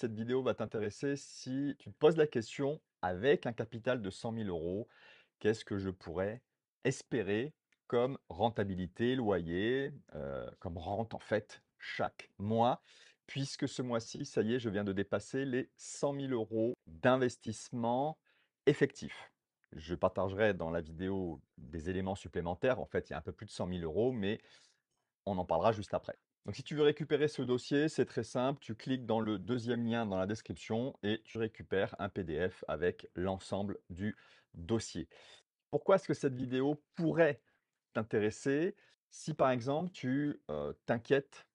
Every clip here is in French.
cette vidéo va t'intéresser si tu te poses la question avec un capital de 100 000 euros, qu'est-ce que je pourrais espérer comme rentabilité, loyer, euh, comme rente en fait chaque mois, puisque ce mois-ci, ça y est, je viens de dépasser les 100 000 euros d'investissement effectif. Je partagerai dans la vidéo des éléments supplémentaires. En fait, il y a un peu plus de 100 000 euros, mais on en parlera juste après. Donc si tu veux récupérer ce dossier, c'est très simple, tu cliques dans le deuxième lien dans la description et tu récupères un PDF avec l'ensemble du dossier. Pourquoi est-ce que cette vidéo pourrait t'intéresser si par exemple tu t'inquiètes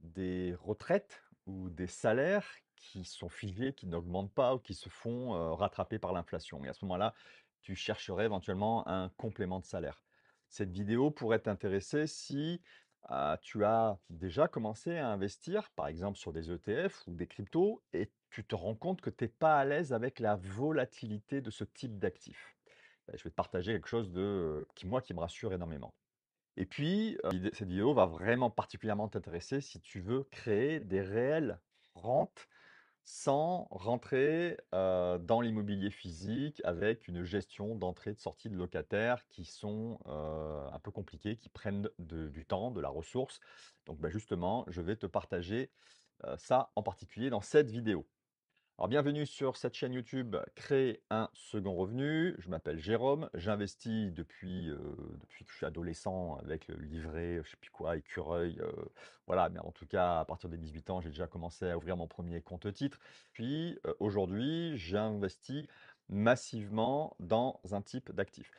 des retraites ou des salaires qui sont figés, qui n'augmentent pas ou qui se font rattraper par l'inflation. Et à ce moment-là, tu chercherais éventuellement un complément de salaire. Cette vidéo pourrait t'intéresser si ah, tu as déjà commencé à investir, par exemple sur des ETF ou des cryptos, et tu te rends compte que tu n'es pas à l'aise avec la volatilité de ce type d'actif. Bah, je vais te partager quelque chose de, qui, moi, qui me rassure énormément. Et puis, cette vidéo va vraiment particulièrement t'intéresser si tu veux créer des réelles rentes sans rentrer, dans l'immobilier physique avec une gestion d'entrée et de sortie de locataires qui sont, un peu compliquées, qui prennent du temps, de la ressource. Donc, bah, justement, je vais te partager, ça en particulier dans cette vidéo. Alors bienvenue sur cette chaîne YouTube Créer un second revenu. Je m'appelle Jérôme, j'investis depuis, euh, depuis que je suis adolescent avec le livret, je sais plus quoi, écureuil, euh, voilà, mais en tout cas à partir des 18 ans j'ai déjà commencé à ouvrir mon premier compte titre. Puis euh, aujourd'hui j'investis massivement dans un type d'actif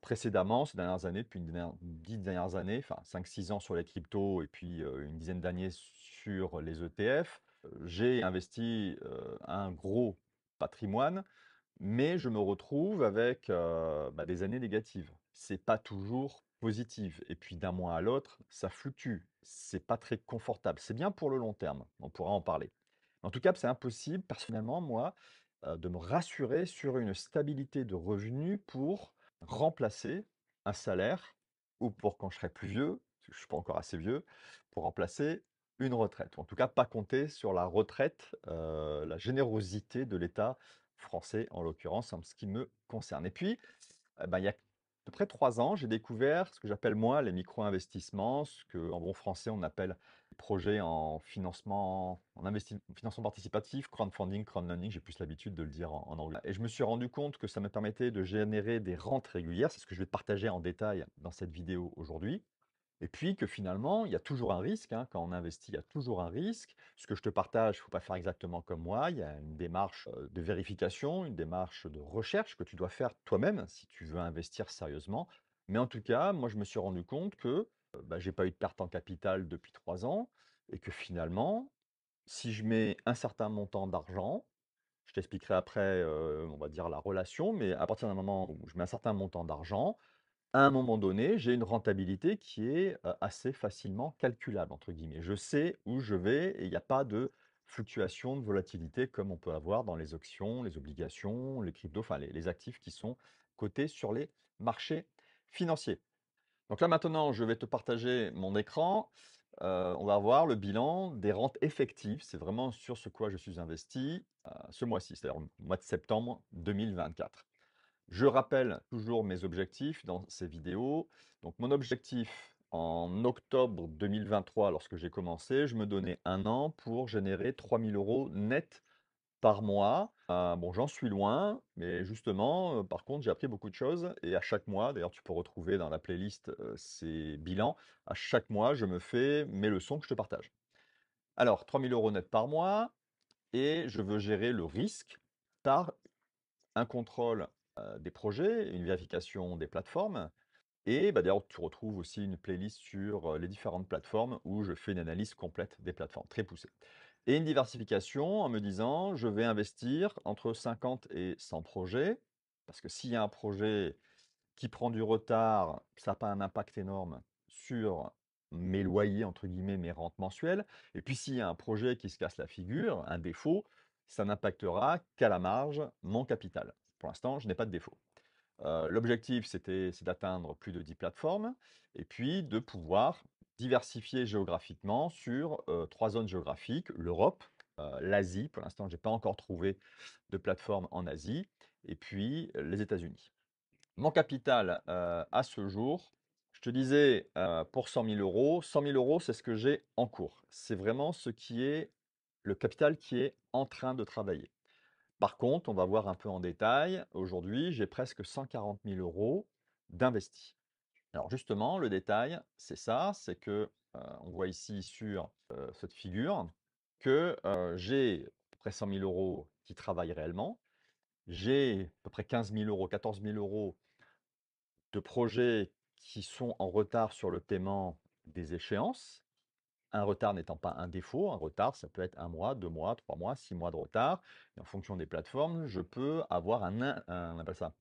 précédemment, ces dernières années, depuis une dix dernières années, enfin 5-6 ans sur les cryptos et puis une dizaine d'années sur les ETF j'ai investi euh, un gros patrimoine, mais je me retrouve avec euh, bah, des années négatives. C'est pas toujours positif. Et puis d'un mois à l'autre, ça fluctue. C'est pas très confortable. C'est bien pour le long terme. On pourra en parler. En tout cas, c'est impossible, personnellement, moi, euh, de me rassurer sur une stabilité de revenus pour remplacer un salaire ou pour quand je serai plus vieux, je ne je suis pas encore assez vieux, pour remplacer une retraite, ou en tout cas pas compter sur la retraite, la générosité de l'État français en l'occurrence, en ce qui me concerne. Et puis, eh ben, il y a à peu près trois ans, j'ai découvert ce que j'appelle moi les micro-investissements, ce qu'en bon français on appelle projet en financement, en investi financement participatif, crowdfunding, crowdlending, j'ai plus l'habitude de le dire en, anglais. Et je me suis rendu compte que ça me permettait de générer des rentes régulières, c'est ce que je vais partager en détail dans cette vidéo aujourd'hui. Et puis que finalement, il y a toujours un risque. Hein, quand on investit, il y a toujours un risque. Ce que je te partage, il ne faut pas faire exactement comme moi. Il y a une démarche de vérification, une démarche de recherche que tu dois faire toi-même si tu veux investir sérieusement. Mais en tout cas, moi, je me suis rendu compte que je n'ai bah, j'ai pas eu de perte en capital depuis trois ans et que finalement, si je mets un certain montant d'argent, je t'expliquerai après, on va dire, la relation, mais à partir d'un moment où je mets un certain montant d'argent, à un moment donné, j'ai une rentabilité qui est assez facilement calculable, entre guillemets. Je sais où je vais et il n'y a pas de fluctuation de volatilité comme on peut avoir dans les options, les obligations, les cryptos, enfin les, actifs qui sont cotés sur les marchés financiers. Donc là maintenant, je vais te partager mon écran. on va voir le bilan des rentes effectives. C'est vraiment sur ce quoi je suis investi ce mois-ci, c'est-à-dire le mois de septembre 2024. Je rappelle toujours mes objectifs dans ces vidéos. Donc mon objectif en octobre 2023, lorsque j'ai commencé, je me donnais un an pour générer 3000 euros net par mois. Euh, bon, j'en suis loin, mais justement, euh, par contre, j'ai appris beaucoup de choses. Et à chaque mois, d'ailleurs, tu peux retrouver dans la playlist euh, ces bilans. À chaque mois, je me fais mes leçons que je te partage. Alors, 3000 euros net par mois, et je veux gérer le risque par un contrôle euh, des projets, une vérification des plateformes. Et bah, d'ailleurs, tu retrouves aussi une playlist sur euh, les différentes plateformes où je fais une analyse complète des plateformes, très poussée. Et une diversification en me disant, je vais investir entre 50 et 100 projets, parce que s'il y a un projet qui prend du retard, ça n'a pas un impact énorme sur mes loyers, entre guillemets, mes rentes mensuelles. Et puis s'il y a un projet qui se casse la figure, un défaut, ça n'impactera qu'à la marge mon capital pour l'instant, je n'ai pas de défaut. Euh, l'objectif, c'était d'atteindre plus de 10 plateformes et puis de pouvoir diversifier géographiquement sur euh, trois zones géographiques, l'Europe, euh, l'Asie, pour l'instant, je n'ai pas encore trouvé de plateforme en Asie, et puis les États-Unis. Mon capital à ce jour, je te disais pour 100 000 euros, 100 000 euros, c'est ce que j'ai en cours. C'est vraiment ce qui est le capital qui est en train de travailler. Par contre, on va voir un peu en détail. Aujourd'hui, j'ai presque 140 000 euros d'investis. Alors justement, le détail, c'est ça, c'est que euh, on voit ici sur euh, cette figure que euh, j'ai à peu près 100 000 euros qui travaillent réellement. J'ai à peu près 15 000 euros, 14 000 euros de projets qui sont en retard sur le paiement des échéances. Un retard n'étant pas un défaut, un retard, ça peut être un mois, deux mois, trois mois, six mois de retard. Et en fonction des plateformes, je peux avoir un, on appelle ça,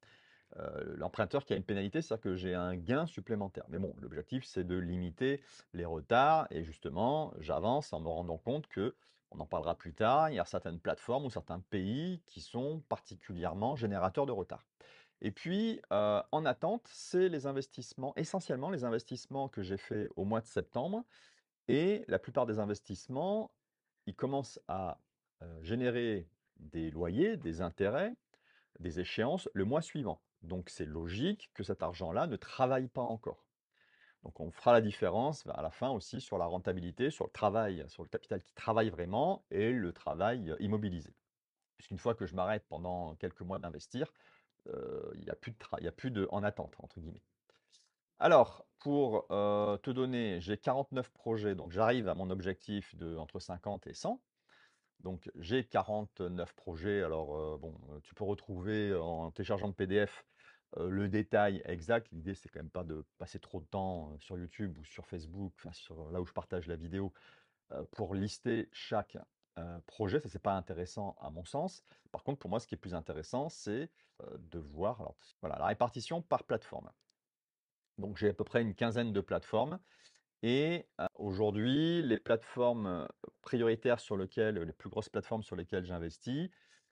euh, l'emprunteur qui a une pénalité, c'est-à-dire que j'ai un gain supplémentaire. Mais bon, l'objectif, c'est de limiter les retards. Et justement, j'avance en me rendant compte que, on en parlera plus tard, il y a certaines plateformes ou certains pays qui sont particulièrement générateurs de retard. Et puis, euh, en attente, c'est les investissements, essentiellement les investissements que j'ai faits au mois de septembre et la plupart des investissements, ils commencent à générer des loyers, des intérêts, des échéances le mois suivant. Donc c'est logique que cet argent-là ne travaille pas encore. Donc on fera la différence à la fin aussi sur la rentabilité, sur le travail, sur le capital qui travaille vraiment et le travail immobilisé. Puisqu'une fois que je m'arrête pendant quelques mois d'investir, il n'y a, plus de y a plus de en attente, entre guillemets. Alors, pour te donner, j'ai 49 projets, donc j'arrive à mon objectif de entre 50 et 100. Donc j'ai 49 projets. Alors bon, tu peux retrouver en téléchargeant le PDF le détail exact. L'idée c'est quand même pas de passer trop de temps sur YouTube ou sur Facebook, là où je partage la vidéo pour lister chaque projet. Ça c'est pas intéressant à mon sens. Par contre pour moi ce qui est plus intéressant c'est de voir voilà la répartition par plateforme. Donc j'ai à peu près une quinzaine de plateformes. Et aujourd'hui, les plateformes prioritaires sur lesquelles, les plus grosses plateformes sur lesquelles j'investis,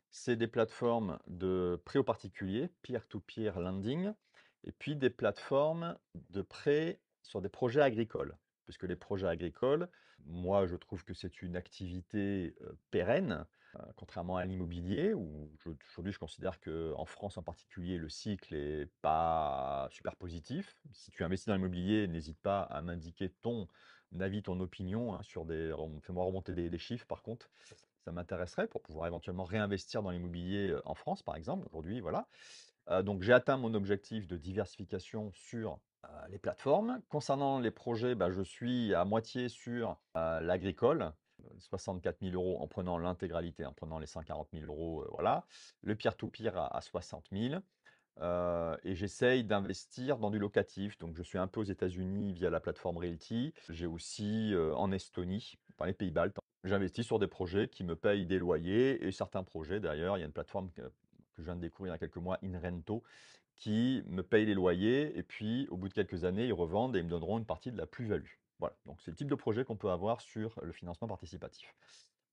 c'est des plateformes de prêt aux particuliers, peer-to-peer lending, et puis des plateformes de prêts sur des projets agricoles. Puisque les projets agricoles, moi je trouve que c'est une activité pérenne contrairement à l'immobilier, où aujourd'hui je considère qu'en France en particulier, le cycle est pas super positif. Si tu investis dans l'immobilier, n'hésite pas à m'indiquer ton avis, ton opinion hein, sur des. Fais-moi remonter des, chiffres par contre. Ça m'intéresserait pour pouvoir éventuellement réinvestir dans l'immobilier euh, en France, par exemple. Aujourd'hui, voilà. Euh, donc j'ai atteint mon objectif de diversification sur euh, les plateformes. Concernant les projets, bah, je suis à moitié sur l'agricole 64 euh, 000 euros en prenant l'intégralité, en prenant les 140 000 euros, euh, voilà. Le peer to pire à, 60 000. Euh, et j'essaye d'investir dans du locatif. Donc, je suis un peu aux États-Unis via la plateforme Realty. J'ai aussi en Estonie, dans les pays baltes. J'investis sur des projets qui me payent des loyers et certains projets, d'ailleurs, il y a une plateforme que, que, je viens de découvrir il y a quelques mois, InRento, qui me paye les loyers et puis, au bout de quelques années, ils revendent et ils me donneront une partie de la plus-value. Voilà, donc c'est le type de projet qu'on peut avoir sur le financement participatif.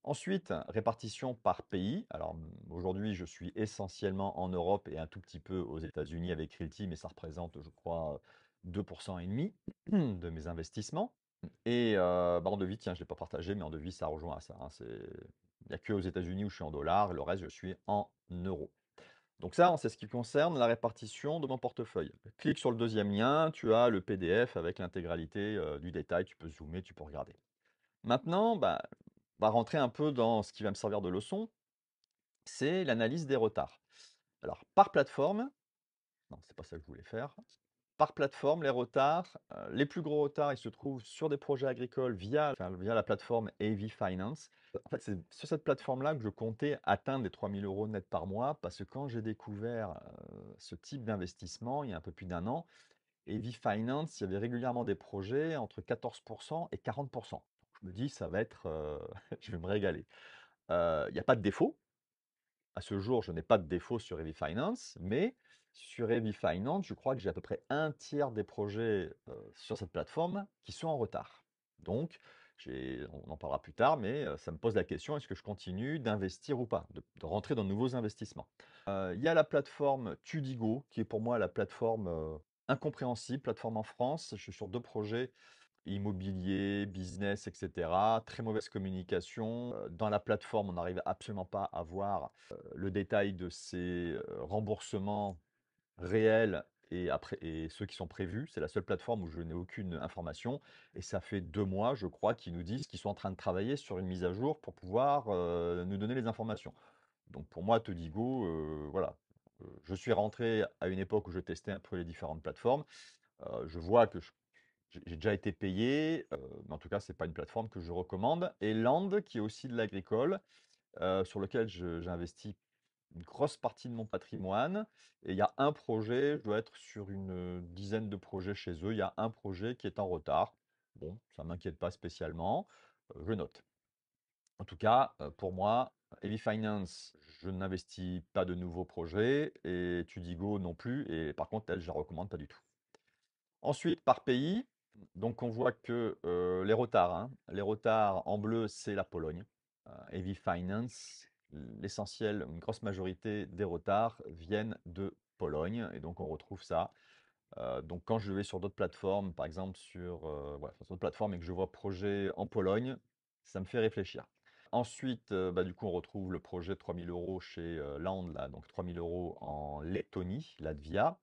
Ensuite, répartition par pays. Alors mmh, aujourd'hui, je suis essentiellement en Europe et un tout petit peu aux États-Unis avec Realty, mais ça représente, je crois, 2% et demi de mes investissements. Et euh, bah, en devis, tiens, je ne l'ai pas partagé, mais en devis, ça rejoint à ça. Hein, il n'y a que aux États-Unis où je suis en dollars, le reste, je suis en euros. Donc ça, c'est ce qui concerne la répartition de mon portefeuille. Clique sur le deuxième lien, tu as le PDF avec l'intégralité du détail, tu peux zoomer, tu peux regarder. Maintenant, on bah, va rentrer un peu dans ce qui va me servir de leçon, c'est l'analyse des retards. Alors, par plateforme, non, ce n'est pas ça que je voulais faire, par plateforme les retards. Euh, les plus gros retards, ils se trouvent sur des projets agricoles via, via la plateforme AV Finance. En fait, c'est sur cette plateforme-là que je comptais atteindre les 3000 euros net par mois parce que quand j'ai découvert euh, ce type d'investissement il y a un peu plus d'un an, AV Finance, il y avait régulièrement des projets entre 14% et 40%. je me dis, ça va être, euh, je vais me régaler. Il n'y a pas de défaut. À ce jour, je n'ai pas de défaut sur AV Finance, mais sur Heavy Finance, je crois que j'ai à peu près un tiers des projets sur cette plateforme qui sont en retard. Donc, on en parlera plus tard, mais ça me pose la question, est-ce que je continue d'investir ou pas, de, rentrer dans de nouveaux investissements Il y a la plateforme Tudigo, qui est pour moi la plateforme incompréhensible, plateforme en France. Je suis sur deux projets immobilier, business, etc. Très mauvaise communication. Dans la plateforme, on n'arrive absolument pas à voir le détail de ces remboursements réels et, après, et ceux qui sont prévus. C'est la seule plateforme où je n'ai aucune information. Et ça fait deux mois, je crois, qu'ils nous disent qu'ils sont en train de travailler sur une mise à jour pour pouvoir euh, nous donner les informations. Donc pour moi, Todigo, euh, voilà. Euh, je suis rentré à une époque où je testais un peu les différentes plateformes. je vois que j'ai déjà été payé, mais en tout cas, ce n'est pas une plateforme que je recommande. Et Land, qui est aussi de l'agricole, sur lequel j'investis une grosse partie de mon patrimoine. Et il y a un projet, je dois être sur une euh, dizaine de projets chez eux. Il y a un projet qui est en retard. Bon, ça ne m'inquiète pas spécialement. Euh, je note. En tout cas, euh, pour moi, Heavy Finance, je n'investis pas de nouveaux projets. Et Tudigo non plus. Et par contre, elle, je ne recommande pas du tout. Ensuite, par pays, donc on voit que les retards, hein. les retards en bleu, c'est la Pologne. Heavy Finance, l'essentiel, une grosse majorité des retards viennent de Pologne. Et donc, on retrouve ça. Euh, donc, quand je vais sur d'autres plateformes, par exemple sur, euh, sur d'autres plateformes et que je vois projet en Pologne, ça me fait réfléchir. Ensuite, euh, bah, du coup, on retrouve le projet 3000 euros chez euh, Land, là, donc 3000 euros en Lettonie, Latvia.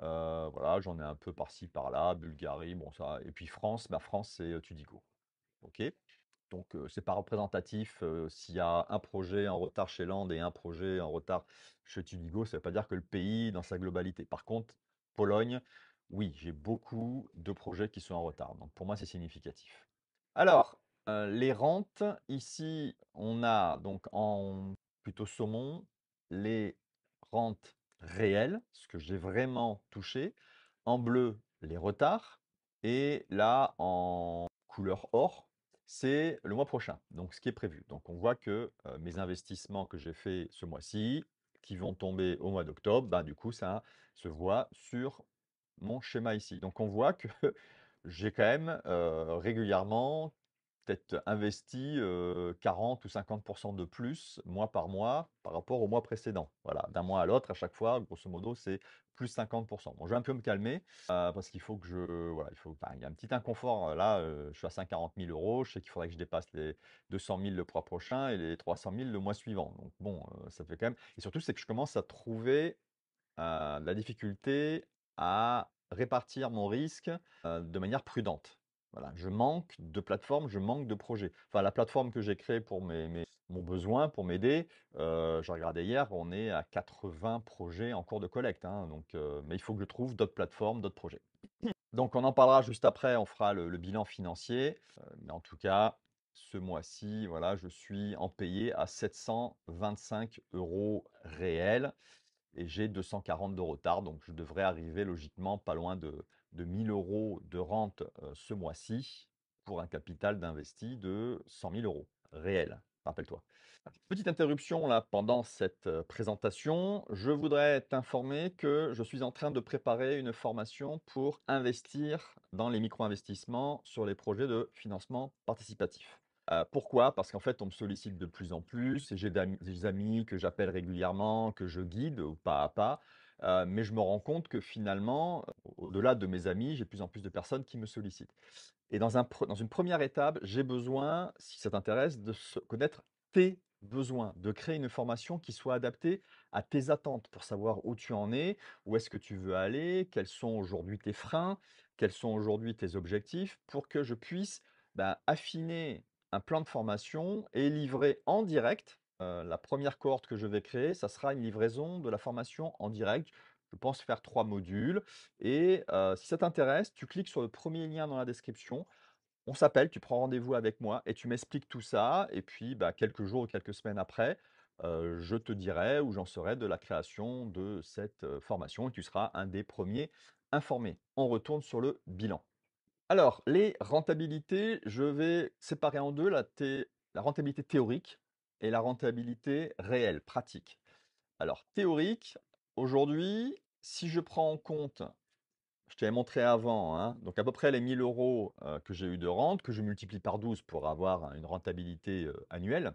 voilà, j'en ai un peu par-ci, par-là, Bulgarie, bon ça. Et puis France, Ma France, c'est Tudico. OK donc, ce n'est pas représentatif. S'il y a un projet en retard chez Land et un projet en retard chez Tudigo, ça ne veut pas dire que le pays, dans sa globalité. Par contre, Pologne, oui, j'ai beaucoup de projets qui sont en retard. Donc, pour moi, c'est significatif. Alors, les rentes, ici, on a donc en plutôt saumon les rentes réelles, ce que j'ai vraiment touché. En bleu, les retards. Et là, en couleur or, c'est le mois prochain, donc ce qui est prévu. Donc on voit que mes investissements que j'ai faits ce mois-ci, qui vont tomber au mois d'octobre, bah, du coup ça se voit sur mon schéma ici. Donc on voit que j'ai quand même régulièrement peut-être investi 40 ou 50 de plus mois par mois par rapport au mois précédent. Voilà, d'un mois à l'autre, à chaque fois, grosso modo, c'est plus 50 Bon, je vais un peu me calmer parce qu'il faut que je, voilà, il faut, y a un petit inconfort là. je suis à 140 000 euros. Je sais qu'il faudrait que je dépasse les 200 000 le mois prochain et les 300 000 le mois suivant. Donc bon, ça fait quand même. Et surtout, c'est que je commence à trouver la difficulté à répartir mon risque de manière prudente. Voilà, je manque de plateforme, je manque de projet. Enfin, la plateforme que j'ai créée pour mes, mes, mon besoin, pour m'aider, euh, je regardais hier, on est à 80 projets en cours de collecte. Hein, donc, euh, mais il faut que je trouve d'autres plateformes, d'autres projets. Donc, on en parlera juste après, on fera le, bilan financier. Euh, mais en tout cas, ce mois-ci, voilà, je suis en payé à 725 euros réels et j'ai 240 de retard. Donc, je devrais arriver logiquement pas loin de de 1000 euros de rente ce mois-ci pour un capital d'investi de 100 000 euros réel. Rappelle-toi. Ah. Petite interruption là pendant cette présentation. Je voudrais t'informer que je suis en train de préparer une formation pour investir dans les micro-investissements sur les projets de financement participatif. Euh, pourquoi Parce qu'en fait, on me sollicite de plus en plus et j'ai des amis que j'appelle régulièrement, que je guide pas à pas euh, mais je me rends compte que finalement, euh, au-delà de mes amis, j'ai de plus en plus de personnes qui me sollicitent. Et dans, une première étape, j'ai besoin, si ça t'intéresse, de connaître tes besoins, de créer une formation qui soit adaptée à tes attentes pour savoir où tu en es, où est-ce que tu veux aller, quels sont aujourd'hui tes freins, quels sont aujourd'hui tes objectifs, pour que je puisse bah, affiner un plan de formation et livrer en direct euh, la première cohorte que je vais créer, ça sera une livraison de la formation en direct. Je pense faire trois modules. Et euh, si ça t'intéresse, tu cliques sur le premier lien dans la description. On s'appelle, tu prends rendez-vous avec moi et tu m'expliques tout ça. Et puis, bah, quelques jours ou quelques semaines après, euh, je te dirai où j'en serai de la création de cette formation et tu seras un des premiers informés. On retourne sur le bilan. Alors, les rentabilités, je vais séparer en deux la rentabilité théorique la rentabilité réelle, pratique. Alors, théorique, aujourd'hui, si je prends en compte, je t'avais montré avant, hein, donc à peu près les 1000 euros que j'ai eu de rente, que je multiplie par 12 pour avoir une rentabilité annuelle,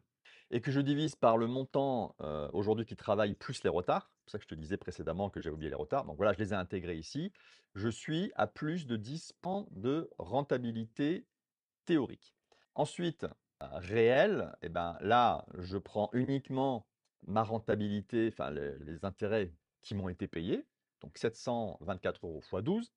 et que je divise par le montant aujourd'hui qui travaille plus les retards, c'est ça que je te disais précédemment que j'ai oublié les retards, donc voilà, je les ai intégrés ici, je suis à plus de 10 points de rentabilité théorique. Ensuite, réel, eh ben là, je prends uniquement ma rentabilité, enfin les, les intérêts qui m'ont été payés, donc 724 euros x 12,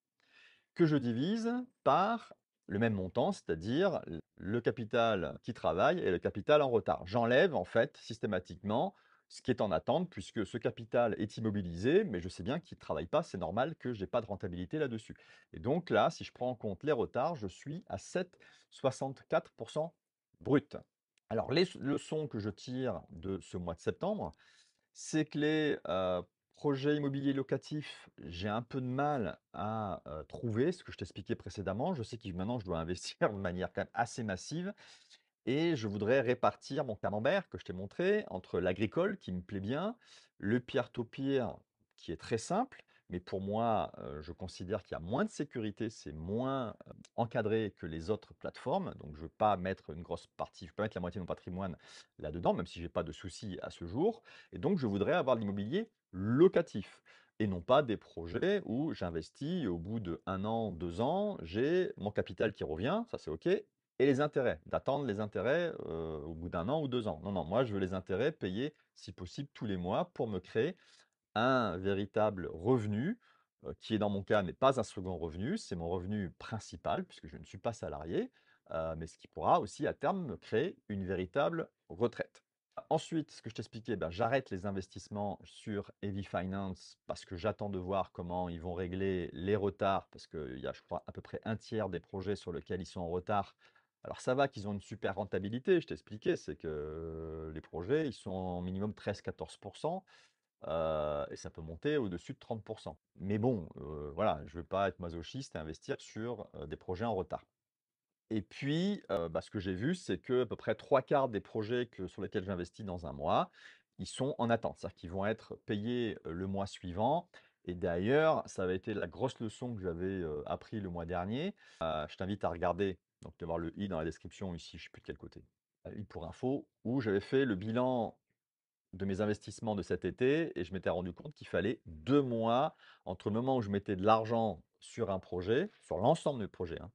que je divise par le même montant, c'est-à-dire le capital qui travaille et le capital en retard. J'enlève en fait systématiquement ce qui est en attente, puisque ce capital est immobilisé, mais je sais bien qu'il ne travaille pas, c'est normal que je n'ai pas de rentabilité là-dessus. Et donc là, si je prends en compte les retards, je suis à 7,64% brut. Alors, les leçons que je tire de ce mois de septembre, c'est que les projets immobiliers locatifs, j'ai un peu de mal à trouver ce que je t'expliquais précédemment. Je sais que maintenant, je dois investir de manière quand même assez massive. Et je voudrais répartir mon camembert que je t'ai montré entre l'agricole, qui me plaît bien, le pierre to qui est très simple, mais pour moi, euh, je considère qu'il y a moins de sécurité, c'est moins euh, encadré que les autres plateformes. Donc, je ne veux pas mettre une grosse partie, je veux pas mettre la moitié de mon patrimoine là-dedans, même si je n'ai pas de soucis à ce jour. Et donc, je voudrais avoir de l'immobilier locatif et non pas des projets où j'investis au bout de un an, deux ans, j'ai mon capital qui revient, ça c'est OK, et les intérêts, d'attendre les intérêts euh, au bout d'un an ou deux ans. Non, non, moi je veux les intérêts payés si possible tous les mois pour me créer un véritable revenu, qui est dans mon cas n'est pas un second revenu, c'est mon revenu principal puisque je ne suis pas salarié, mais ce qui pourra aussi à terme me créer une véritable retraite. Ensuite, ce que je t'expliquais, ben, j'arrête les investissements sur Heavy Finance parce que j'attends de voir comment ils vont régler les retards parce qu'il y a je crois à peu près un tiers des projets sur lesquels ils sont en retard. Alors ça va qu'ils ont une super rentabilité, je t'expliquais, c'est que, les projets, ils sont minimum 13-14 euh, et ça peut monter au-dessus de 30%. Mais bon, euh, voilà, je ne vais pas être masochiste et investir sur euh, des projets en retard. Et puis, bah, ce que j'ai vu, c'est que à peu près trois quarts des projets que, sur lesquels j'investis dans un mois, ils sont en attente, c'est-à-dire qu'ils vont être payés le mois suivant. Et d'ailleurs, ça avait été la grosse leçon que j'avais appris le mois dernier. je t'invite à regarder, donc tu vas voir le i dans la description ici, je ne sais plus de quel côté, i pour info, où j'avais fait le bilan de mes investissements de cet été et je m'étais rendu compte qu'il fallait deux mois entre le moment où je mettais de l'argent sur un projet, sur l'ensemble de projet, hein,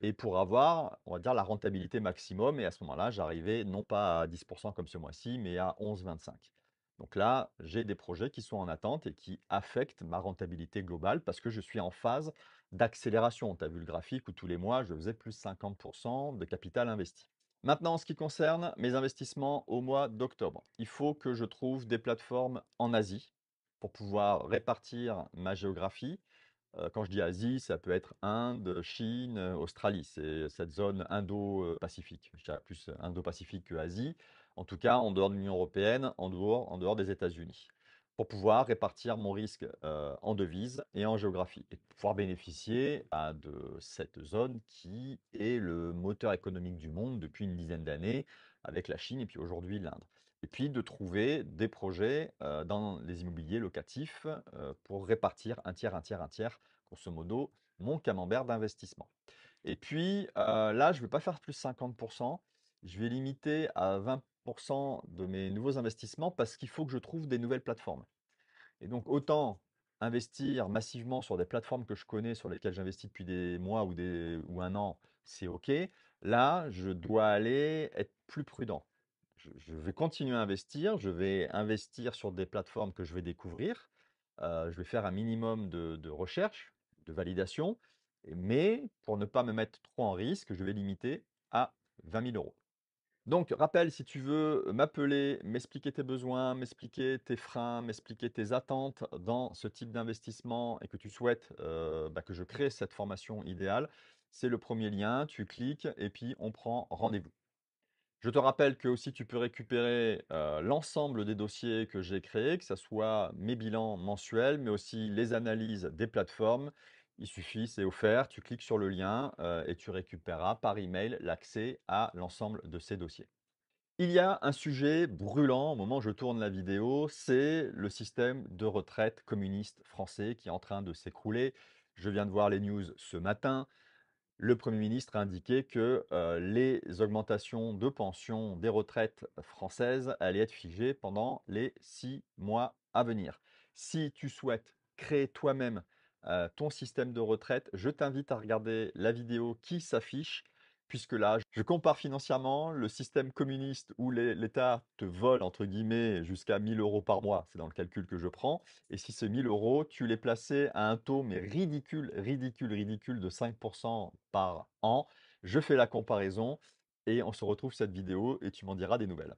et pour avoir, on va dire, la rentabilité maximum. Et à ce moment-là, j'arrivais non pas à 10% comme ce mois-ci, mais à 11,25%. Donc là, j'ai des projets qui sont en attente et qui affectent ma rentabilité globale parce que je suis en phase d'accélération. Tu as vu le graphique où tous les mois, je faisais plus 50% de capital investi. Maintenant, en ce qui concerne mes investissements au mois d'octobre, il faut que je trouve des plateformes en Asie pour pouvoir répartir ma géographie. Euh, quand je dis Asie, ça peut être Inde, Chine, euh, Australie. C'est euh, cette zone indo-pacifique. plus indo-pacifique que Asie. En tout cas, en dehors de l'Union européenne, en dehors des États-Unis pour pouvoir répartir mon risque en devise et en géographie et pouvoir bénéficier à bah, de cette zone qui est le moteur économique du monde depuis une dizaine d'années avec la Chine et puis aujourd'hui l'Inde. Et puis de trouver des projets dans les immobiliers locatifs pour répartir un tiers, un tiers, un tiers, grosso modo, mon camembert d'investissement. Et puis là, je ne vais pas faire plus 50%, je vais limiter à 20 de mes nouveaux investissements parce qu'il faut que je trouve des nouvelles plateformes. Et donc, autant investir massivement sur des plateformes que je connais, sur lesquelles j'investis depuis des mois ou, des, ou un an, c'est OK. Là, je dois aller être plus prudent. Je, vais continuer à investir, je vais investir sur des plateformes que je vais découvrir, euh, je vais faire un minimum de, de recherche, de validation, mais pour ne pas me mettre trop en risque, je vais limiter à 20 000 euros. Donc, rappel, si tu veux euh, m'appeler, m'expliquer tes besoins, m'expliquer tes freins, m'expliquer tes attentes dans ce type d'investissement et que tu souhaites euh, bah, que je crée cette formation idéale, c'est le premier lien, tu cliques et puis on prend rendez-vous. Je te rappelle que aussi tu peux récupérer euh, l'ensemble des dossiers que j'ai créés, que ce soit mes bilans mensuels, mais aussi les analyses des plateformes il suffit, c'est offert, tu cliques sur le lien euh, et tu récupéreras par email l'accès à l'ensemble de ces dossiers. Il y a un sujet brûlant au moment où je tourne la vidéo, c'est le système de retraite communiste français qui est en train de s'écrouler. Je viens de voir les news ce matin. Le Premier ministre a indiqué que euh, les augmentations de pension des retraites françaises allaient être figées pendant les six mois à venir. Si tu souhaites créer toi-même ton système de retraite, je t'invite à regarder la vidéo qui s'affiche, puisque là, je compare financièrement le système communiste où l'État te vole, entre guillemets, jusqu'à 1000 euros par mois, c'est dans le calcul que je prends, et si c'est 1000 euros, tu les placé à un taux, mais ridicule, ridicule, ridicule, de 5% par an, je fais la comparaison, et on se retrouve cette vidéo, et tu m'en diras des nouvelles.